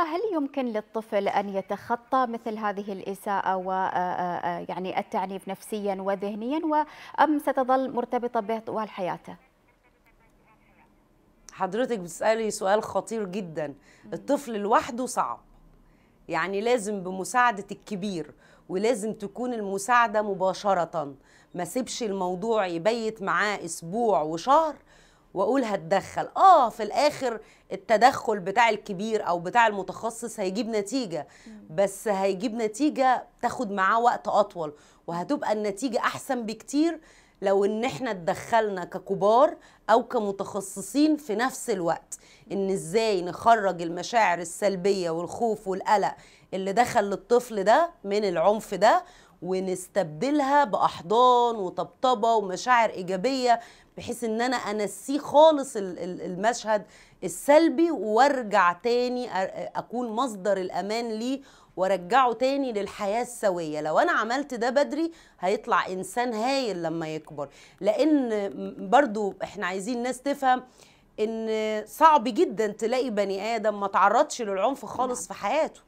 دكتورة هل يمكن للطفل أن يتخطى مثل هذه الإساءة و يعني التعنيف نفسيا وذهنيا وأم ستظل مرتبطة به طوال حياته؟ حضرتك بتسألي سؤال خطير جدا الطفل لوحده صعب يعني لازم بمساعدة الكبير ولازم تكون المساعدة مباشرة ما سيبش الموضوع يبيت معاه أسبوع وشهر واقول هتدخل اه في الاخر التدخل بتاع الكبير او بتاع المتخصص هيجيب نتيجه بس هيجيب نتيجه تاخد معاه وقت اطول وهتبقى النتيجه احسن بكتير لو ان احنا اتدخلنا ككبار او كمتخصصين في نفس الوقت ان ازاي نخرج المشاعر السلبيه والخوف والقلق اللي دخل للطفل ده من العنف ده ونستبدلها باحضان وطبطبه ومشاعر ايجابيه بحيث ان انا انسيه خالص المشهد السلبي وارجع تاني اكون مصدر الامان ليه وارجعه تاني للحياه السويه لو انا عملت ده بدري هيطلع انسان هايل لما يكبر لان برضو احنا عايزين الناس تفهم ان صعب جدا تلاقي بني ادم ما تعرضش للعنف خالص نعم. في حياته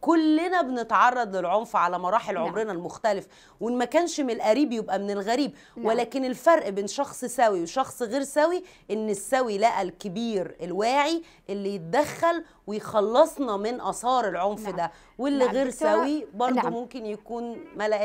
كلنا بنتعرض للعنف على مراحل نعم. عمرنا المختلف وان ما كانش من القريب يبقى من الغريب نعم. ولكن الفرق بين شخص سوي وشخص غير سوي ان السوي لقى الكبير الواعي اللي يتدخل ويخلصنا من اثار العنف نعم. ده واللي نعم. غير سوي برضه نعم. ممكن يكون ملقاه